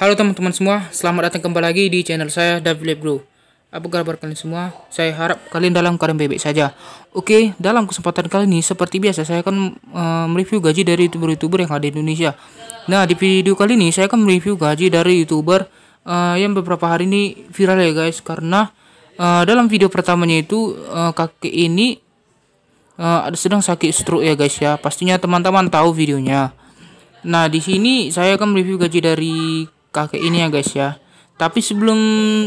Halo teman-teman semua, selamat datang kembali lagi di channel saya David Bro. Apa kabar kalian semua? Saya harap kalian dalam keadaan baik-baik saja. Oke, dalam kesempatan kali ini seperti biasa saya akan uh, mereview gaji dari youtuber-youtuber yang ada di Indonesia. Nah, di video kali ini saya akan mereview gaji dari youtuber uh, yang beberapa hari ini viral ya guys karena uh, dalam video pertamanya itu uh, kakek ini uh, sedang sakit stroke ya guys ya. Pastinya teman-teman tahu videonya. Nah, di sini saya akan mereview gaji dari kakek ini ya guys ya tapi sebelum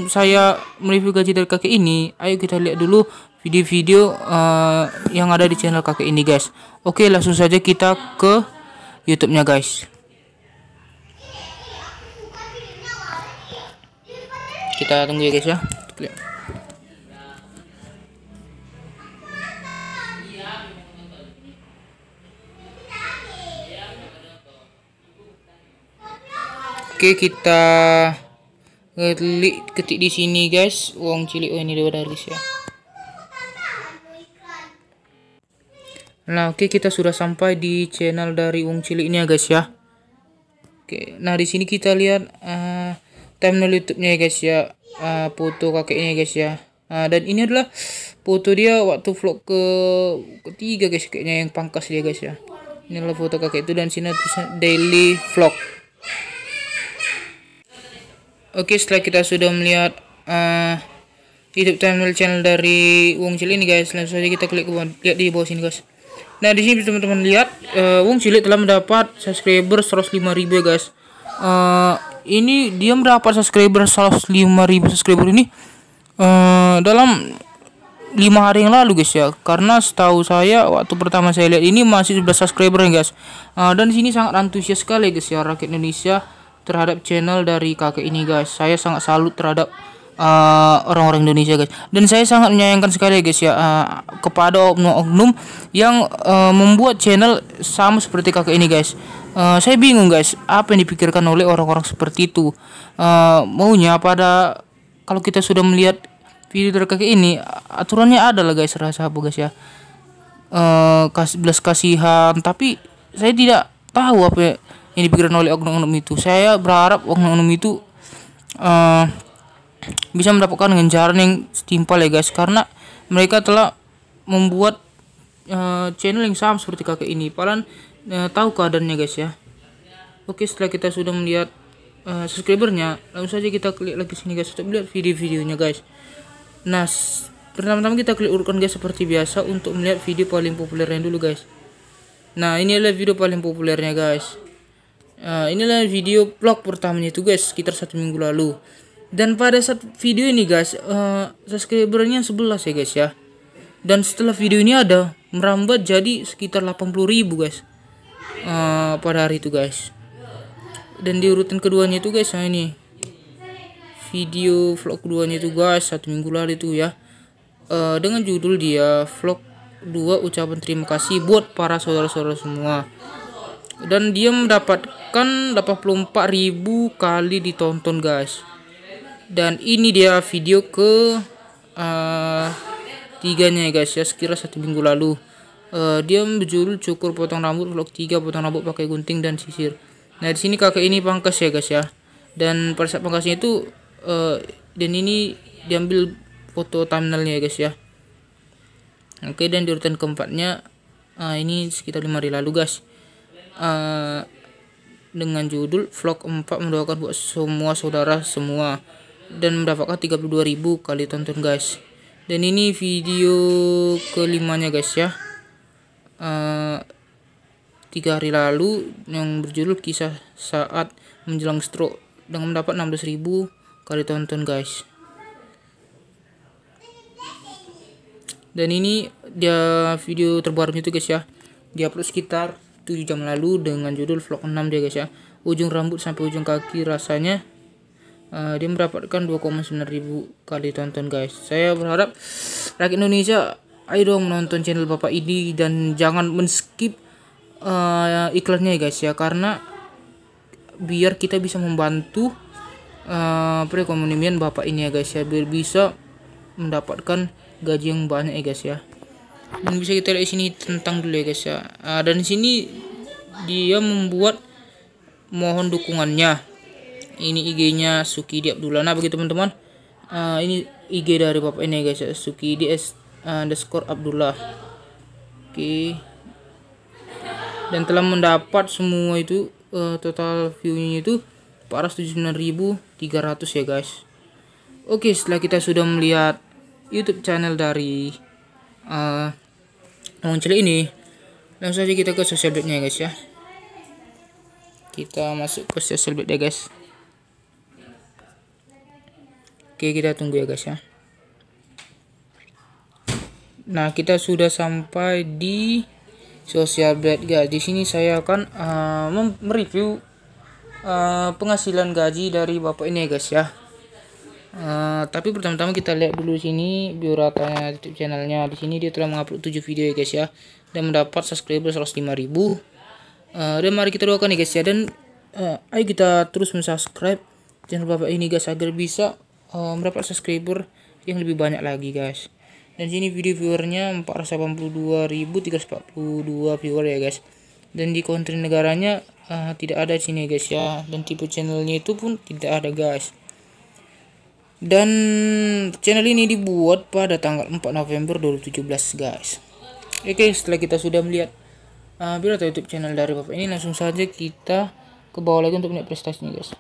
saya mereview gaji dari kakek ini ayo kita lihat dulu video-video uh, yang ada di channel kakek ini guys oke langsung saja kita ke youtube nya guys kita tunggu ya guys ya Oke, kita ketik, ketik di sini guys, uang cilik oh ini udah habis ya. Nah, oke kita sudah sampai di channel dari Uang Cilik ini ya guys ya. Oke, nah di sini kita lihat uh, thumbnail YouTube-nya ya guys ya. Uh, foto kakeknya ya, guys ya. Uh, dan ini adalah foto dia waktu vlog ke ketiga guys kayaknya yang pangkas dia guys ya. Ini adalah foto kakek itu dan sini tulisan daily vlog. Oke setelah kita sudah melihat uh, YouTube channel channel dari Wong Cilik ini guys, langsung saja kita klik ke bawah lihat di bawah sini guys. Nah di sini teman-teman lihat uh, Wong Cilik telah mendapat subscriber 105.000 ya guys. Uh, ini dia mendapat subscriber ribu subscriber ini uh, dalam lima hari yang lalu guys ya karena setahu saya waktu pertama saya lihat ini masih 11 subscriber ya guys uh, dan di sini sangat antusias sekali guys ya rakyat Indonesia terhadap channel dari kakek ini guys saya sangat salut terhadap uh, orang-orang uh, Indonesia guys dan saya sangat menyayangkan sekali guys ya uh, kepada oknum-oknum yang uh, membuat channel sama seperti kakek ini guys uh, saya bingung guys apa yang dipikirkan oleh orang-orang seperti itu uh, maunya pada kalau kita sudah melihat video dari kakek ini aturannya adalah guys rasa apa guys ya uh, kas belas kasihan tapi saya tidak tahu apa ya, yang dipikirkan oleh oknum-oknum itu saya berharap oknum-oknum itu uh, bisa mendapatkan ganjaran yang setimpal ya guys karena mereka telah membuat uh, eh, channel yang sama seperti kakek ini palan uh, eh, tahu keadaannya guys ya oke setelah kita sudah melihat uh, subscribernya langsung saja kita klik lagi sini guys untuk melihat video-videonya guys nah pertama-tama kita klik urutkan guys seperti biasa untuk melihat video paling populernya dulu guys nah ini adalah video paling populernya guys uh, inilah video vlog pertamanya itu guys sekitar satu minggu lalu dan pada saat video ini guys uh, subscribernya 11 ya guys ya dan setelah video ini ada merambat jadi sekitar 80 ribu guys uh, pada hari itu guys dan di urutan keduanya itu guys nah ini video vlog keduanya itu guys satu minggu lalu itu ya uh, dengan judul dia vlog 2 ucapan terima kasih buat para saudara-saudara semua dan dia mendapatkan 84.000 kali ditonton guys dan ini dia video ke uh, tiganya ya guys ya sekira satu minggu lalu uh, dia berjudul cukur potong rambut vlog 3 potong rambut pakai gunting dan sisir nah di sini kakek ini pangkas ya guys ya dan pada saat pangkasnya itu uh, dan ini diambil foto thumbnailnya ya guys ya oke okay, dan di urutan keempatnya uh, ini sekitar 5 hari lalu guys uh, dengan judul vlog 4 mendoakan buat semua saudara semua dan mendapatkan 32.000 kali tonton guys dan ini video kelimanya guys ya uh, tiga hari lalu yang berjudul kisah saat menjelang stroke dengan mendapat 16.000 kali tonton guys dan ini dia video terbarunya itu guys ya dia upload sekitar 7 jam lalu dengan judul vlog 6 dia guys ya ujung rambut sampai ujung kaki rasanya uh, dia mendapatkan 2,9 ribu kali tonton guys saya berharap rakyat Indonesia ayo dong menonton channel bapak ini dan jangan men-skip uh, iklannya ya guys ya karena biar kita bisa membantu uh, perekonomian bapak ini ya guys ya biar bisa mendapatkan gaji yang banyak ya guys ya dan bisa kita lihat di sini tentang dulu ya guys ya uh, dan di sini dia membuat mohon dukungannya ini IG-nya Suki di Abdullah nah begitu teman-teman uh, ini IG dari bapak ini guys ya Suki S underscore Abdullah oke okay. dan telah mendapat semua itu uh, total view-nya itu 479.300 ya guys Oke setelah kita sudah melihat YouTube channel dari uh, muncul nah, ini langsung aja kita ke social bednya guys ya kita masuk ke sosial bed ya guys oke kita tunggu ya guys ya nah kita sudah sampai di sosial bed guys di sini saya akan uh, mereview uh, penghasilan gaji dari bapak ini ya guys ya Eh, tapi pertama-tama kita lihat dulu sini biodatanya YouTube channelnya. Di sini dia telah mengupload 7 video ya guys ya dan mendapat subscriber 105.000. Uh, eh, dan mari kita doakan ya guys ya dan uh, ayo kita terus mensubscribe channel Bapak ini guys agar bisa uh, mendapat subscriber yang lebih banyak lagi guys. Dan sini video viewernya 482.342 viewer ya guys. Dan di country negaranya uh, tidak ada sini guys ya dan tipe channelnya itu pun tidak ada guys dan channel ini dibuat pada tanggal 4 November 2017 guys oke okay, setelah kita sudah melihat uh, bila tahu YouTube channel dari bapak ini langsung saja kita ke bawah lagi untuk melihat prestasinya guys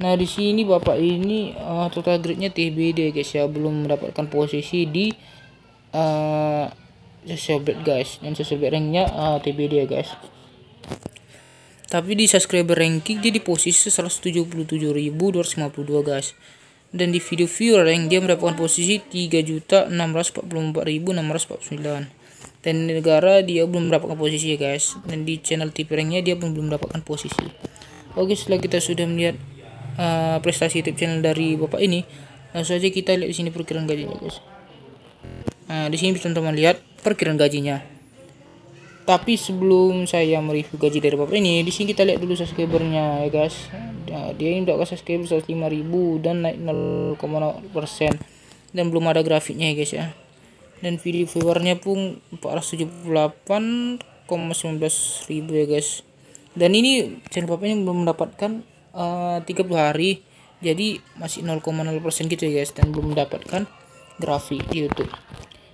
nah di sini bapak ini uh, total grade-nya TBD guys ya belum mendapatkan posisi di uh, social guys dan social ranknya uh, TBD ya guys tapi di subscriber ranking jadi di posisi 177.252 guys dan di video viewer yang dia mendapatkan posisi 3.644.649 dan di negara dia belum mendapatkan posisi ya guys dan di channel TV ranknya dia belum mendapatkan posisi oke setelah kita sudah melihat uh, prestasi tip channel dari bapak ini langsung aja kita lihat di sini perkiraan gajinya guys nah di sini bisa teman-teman lihat perkiraan gajinya tapi sebelum saya mereview gaji dari bapak ini di sini kita lihat dulu subscribernya ya guys nah, dia ini udah subscriber 105.000 dan naik 0,0% dan belum ada grafiknya ya guys ya dan video viewernya pun 478,19 ribu ya guys dan ini channel bapak ini belum mendapatkan eh, uh, 30 hari jadi masih 0,0% gitu ya guys dan belum mendapatkan grafik YouTube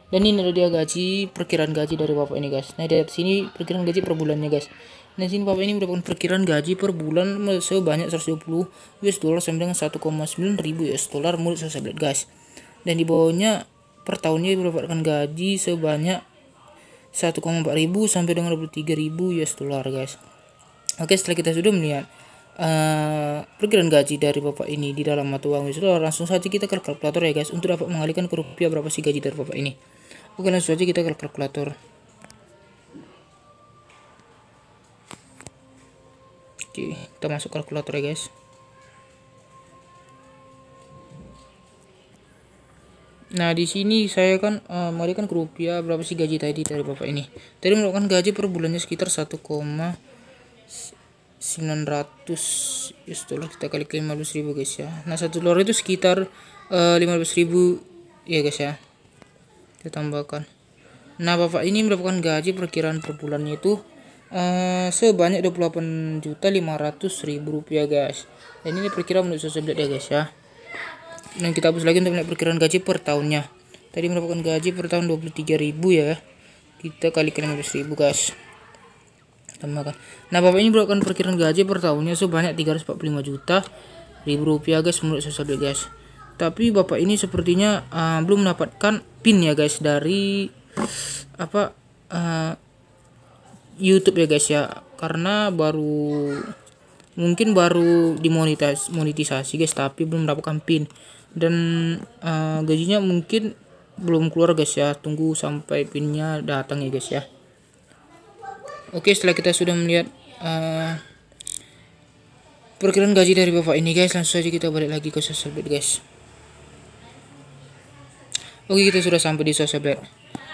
dan ini ada dia gaji perkiraan gaji dari bapak ini guys nah di sini perkiraan gaji per bulannya guys nah di sini bapak ini mendapatkan perkiraan gaji per bulan sebanyak 120 US dollar sama dengan 1,9 ribu US dollar menurut saya lihat guys dan di bawahnya per tahunnya mendapatkan gaji sebanyak 1,4 ribu sampai dengan 23 ribu US dollar guys oke setelah kita sudah melihat Uh, perkiraan gaji dari bapak ini di dalam mata uang US langsung saja kita ke kalkulator ya guys untuk dapat mengalihkan ke rupiah berapa sih gaji dari bapak ini Oke langsung aja kita ke kalkulator. Oke, kita masuk kalkulator ya guys. Nah di sini saya kan uh, kan ke rupiah ya, berapa sih gaji tadi dari bapak ini. Tadi merupakan gaji per bulannya sekitar 1,900 US dollar kita kali ke ribu guys ya. Nah satu dolar itu sekitar uh, ribu ya guys ya saya tambahkan nah bapak ini merupakan gaji perkiraan per bulannya itu uh, sebanyak 28.500.000 rupiah guys dan ini perkiraan menurut saya sosmed ya guys ya dan nah, kita hapus lagi untuk melihat perkiraan gaji per tahunnya tadi merupakan gaji per tahun 23.000 ya kita kalikan 15.000 guys tambahkan nah bapak ini merupakan perkiraan gaji per tahunnya sebanyak 345 juta ribu rupiah guys menurut sosial guys tapi bapak ini sepertinya uh, belum mendapatkan pin ya guys dari apa uh, YouTube ya guys ya karena baru mungkin baru dimonetisasi monetisasi guys tapi belum mendapatkan pin dan uh, gajinya mungkin belum keluar guys ya tunggu sampai pinnya datang ya guys ya oke setelah kita sudah melihat uh, perkiraan gaji dari bapak ini guys langsung saja kita balik lagi ke sosial guys Oke kita sudah sampai di Soseblade.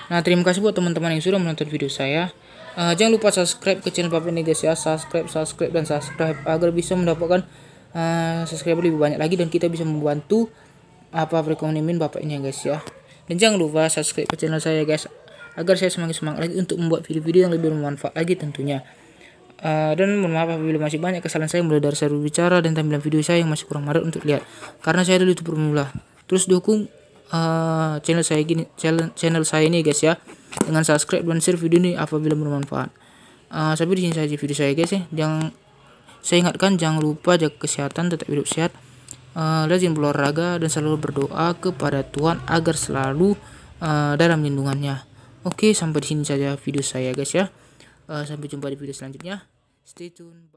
Nah terima kasih buat teman-teman yang sudah menonton video saya. Uh, jangan lupa subscribe ke channel Papi guys ya. Subscribe, subscribe dan subscribe agar bisa mendapatkan uh, subscriber lebih banyak lagi dan kita bisa membantu apa perekonomian Bapak ini guys ya. Dan jangan lupa subscribe ke channel saya guys agar saya semakin semangat lagi untuk membuat video-video yang lebih bermanfaat lagi tentunya. Uh, dan mohon maaf apabila masih banyak kesalahan saya mulai dari saya berbicara dan tampilan video saya yang masih kurang marah untuk lihat karena saya dulu itu pemula. Terus dukung Eh, channel saya gini channel, channel saya ini guys ya dengan subscribe dan share video ini apabila bermanfaat uh, eh, sampai di sini saja video saya guys ya jangan saya ingatkan jangan lupa jaga kesehatan tetap hidup sehat uh, eh, lazim berolahraga dan selalu berdoa kepada Tuhan agar selalu uh, dalam lindungannya oke sampai di sini saja video saya guys ya uh, sampai jumpa di video selanjutnya stay tune